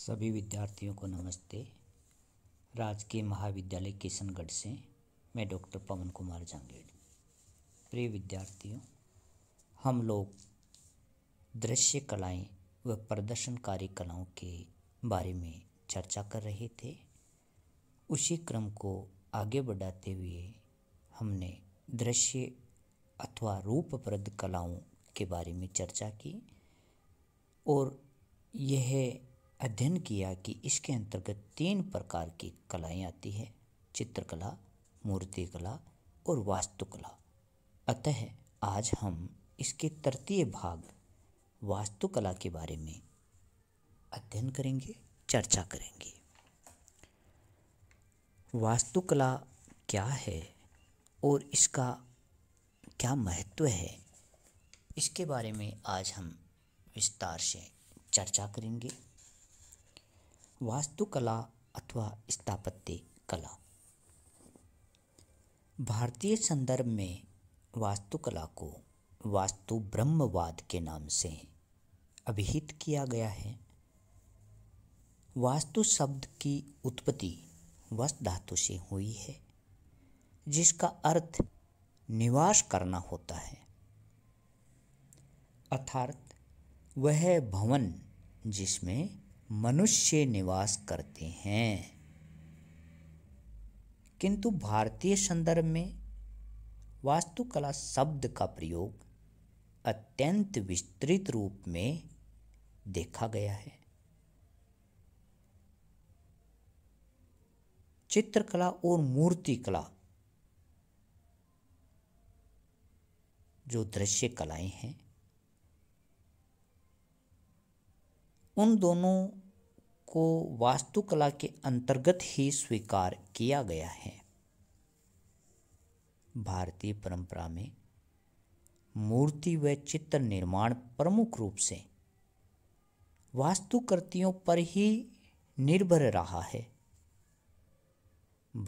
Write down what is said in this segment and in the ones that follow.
सभी विद्यार्थियों को नमस्ते राजकीय महाविद्यालय किशनगढ़ से मैं डॉक्टर पवन कुमार जांगेड़ प्रिय विद्यार्थियों हम लोग दृश्य कलाएं व प्रदर्शनकारी कलाओं के बारे में चर्चा कर रहे थे उसी क्रम को आगे बढ़ाते हुए हमने दृश्य अथवा रूपप्रद कलाओं के बारे में चर्चा की और यह अध्ययन किया कि इसके अंतर्गत तीन प्रकार की कलाएं आती है चित्रकला मूर्तिकला और वास्तुकला अतः आज हम इसके तृतीय भाग वास्तुकला के बारे में अध्ययन करेंगे चर्चा करेंगे वास्तुकला क्या है और इसका क्या महत्व है इसके बारे में आज हम विस्तार से चर्चा करेंगे वास्तुकला अथवा स्थापत्य कला भारतीय संदर्भ में वास्तुकला को वास्तु ब्रह्मवाद के नाम से अभिहित किया गया है वास्तु शब्द की उत्पत्ति वस्तु धातु से हुई है जिसका अर्थ निवास करना होता है अर्थात वह भवन जिसमें मनुष्य निवास करते हैं किंतु भारतीय संदर्भ में वास्तुकला शब्द का प्रयोग अत्यंत विस्तृत रूप में देखा गया है चित्रकला और मूर्तिकला जो दृश्य कलाएं हैं उन दोनों को वास्तुकला के अंतर्गत ही स्वीकार किया गया है भारतीय परंपरा में मूर्ति व चित्र निर्माण प्रमुख रूप से वास्तुकृतियों पर ही निर्भर रहा है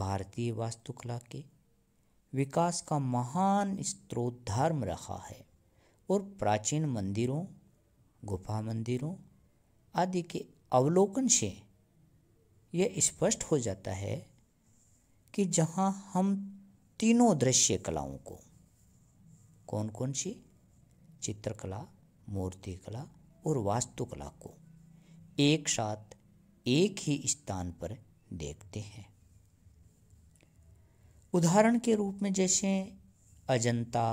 भारतीय वास्तुकला के विकास का महान स्त्रोत धर्म रहा है और प्राचीन मंदिरों गुफा मंदिरों आदि के अवलोकन से यह स्पष्ट हो जाता है कि जहाँ हम तीनों दृश्य कलाओं को कौन कौन सी चित्रकला मूर्तिकला और वास्तुकला को एक साथ एक ही स्थान पर देखते हैं उदाहरण के रूप में जैसे अजंता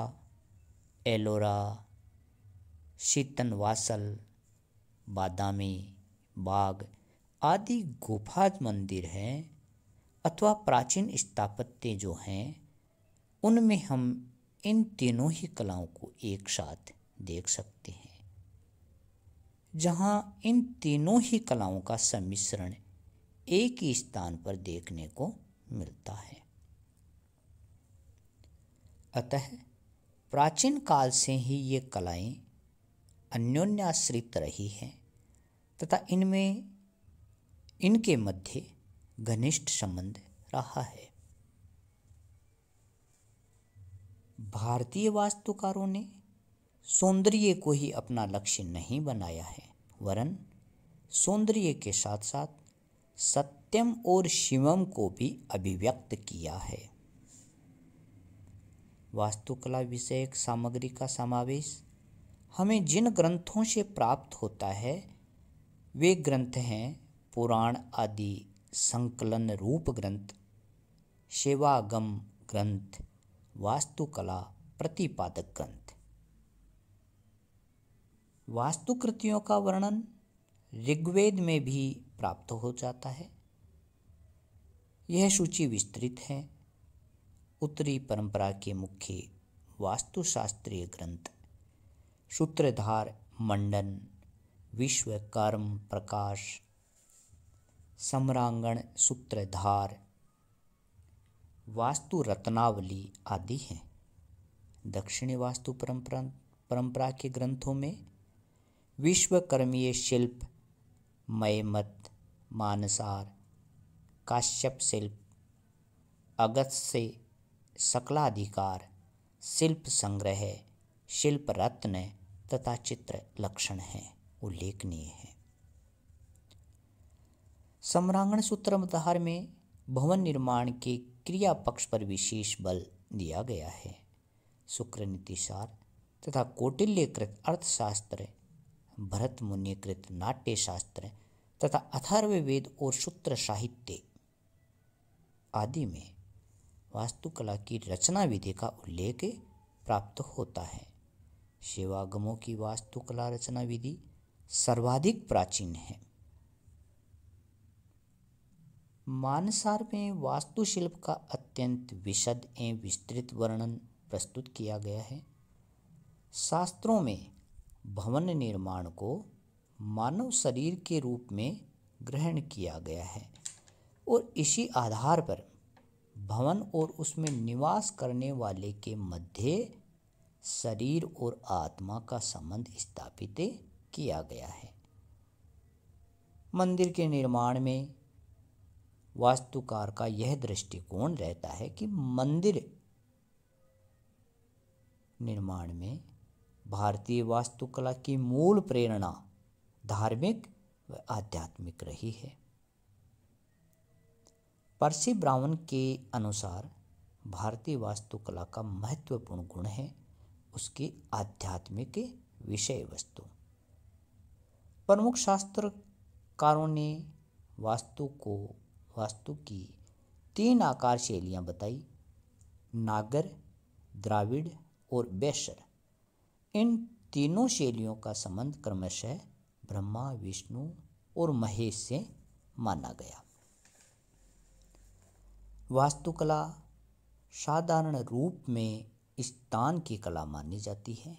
एलोरा शीतन वासल बादामी बाग आदि गुफा मंदिर हैं अथवा प्राचीन स्थापत्य जो हैं उनमें हम इन तीनों ही कलाओं को एक साथ देख सकते हैं जहाँ इन तीनों ही कलाओं का सम्मिश्रण एक ही स्थान पर देखने को मिलता है अतः प्राचीन काल से ही ये कलाएं अन्योन्याश्रित रही हैं तथा इनमें इनके मध्य घनिष्ठ संबंध रहा है भारतीय वास्तुकारों ने सौंदर्य को ही अपना लक्ष्य नहीं बनाया है वरन सौंदर्य के साथ साथ सत्यम और शिवम को भी अभिव्यक्त किया है वास्तुकला विषयक सामग्री का समावेश हमें जिन ग्रंथों से प्राप्त होता है वे ग्रंथ हैं पुराण आदि संकलन रूप ग्रंथ सेवागम ग्रंथ वास्तुकला प्रतिपादक ग्रंथ वास्तुकृतियों का वर्णन ऋग्वेद में भी प्राप्त हो जाता है यह सूची विस्तृत है उत्तरी परंपरा के मुख्य वास्तुशास्त्रीय ग्रंथ सूत्रधार मंडन विश्व कर्म प्रकाश सम्रांगण सूत्रधार वास्तु रत्नावली आदि हैं दक्षिणी वास्तु परंपरा परंपरा के ग्रंथों में विश्वकर्मीय शिल्प मयमत मानसार काश्यप शिल्प अगत से सकलाधिकार शिल्प संग्रह शिल्प रत्न तथा चित्र लक्षण हैं उल्लेखनीय है सम्रांगण सूत्र मदार में भवन निर्माण के क्रिया पक्ष पर विशेष बल दिया गया है शुक्र नीतिशार तथा कौटिल्यकृत अर्थशास्त्र भरत मुनिकृत नाट्यशास्त्र तथा अथर्ववेद और सूत्र साहित्य आदि में वास्तुकला की रचना विधि का उल्लेख प्राप्त होता है शिवागमों की वास्तुकला रचना विधि सर्वाधिक प्राचीन है मानसार में वास्तुशिल्प का अत्यंत विशद एवं विस्तृत वर्णन प्रस्तुत किया गया है शास्त्रों में भवन निर्माण को मानव शरीर के रूप में ग्रहण किया गया है और इसी आधार पर भवन और उसमें निवास करने वाले के मध्य शरीर और आत्मा का संबंध स्थापित किया गया है मंदिर के निर्माण में वास्तुकार का यह दृष्टिकोण रहता है कि मंदिर निर्माण में भारतीय वास्तुकला की मूल प्रेरणा धार्मिक व आध्यात्मिक रही है पर्सी ब्राउन के अनुसार भारतीय वास्तुकला का महत्वपूर्ण गुण है उसकी आध्यात्मिक विषय वस्तु प्रमुख शास्त्रकारों ने वास्तु को वास्तु की तीन आकार शैलियाँ बताई नागर द्राविड और बेसर इन तीनों शैलियों का संबंध क्रमशः ब्रह्मा विष्णु और महेश से माना गया वास्तुकला साधारण रूप में स्थान की कला मानी जाती है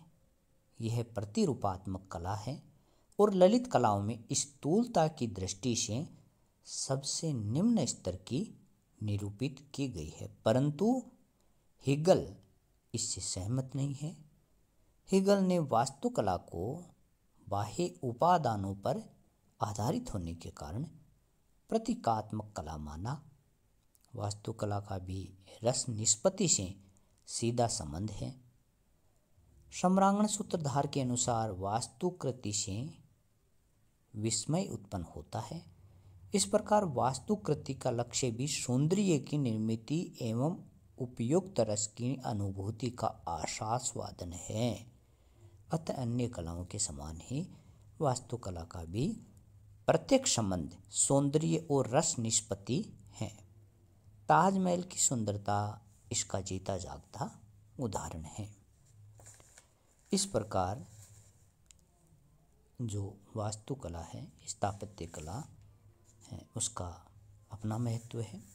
यह प्रतिरूपात्मक कला है और ललित कलाओं में स्थूलता की दृष्टि से सबसे निम्न स्तर की निरूपित की गई है परंतु हिगल इससे सहमत नहीं है हिगल ने वास्तुकला को बाह्य उपादानों पर आधारित होने के कारण प्रतीकात्मक कला माना वास्तुकला का भी रस निष्पत्ति से सीधा संबंध है सम्रांगण सूत्रधार के अनुसार वास्तुकृति से विस्मय उत्पन्न होता है इस प्रकार वास्तुकृति का लक्ष्य भी सौंदर्य की निर्मित एवं उपयुक्त रस की अनुभूति का आशास्वादन है अतः अन्य कलाओं के समान ही वास्तुकला का भी प्रत्येक संबंध सौंदर्य और रस निष्पत्ति है ताजमहल की सुंदरता इसका जीता जागता उदाहरण है इस प्रकार जो वास्तुकला है स्थापत्य कला है उसका अपना महत्व है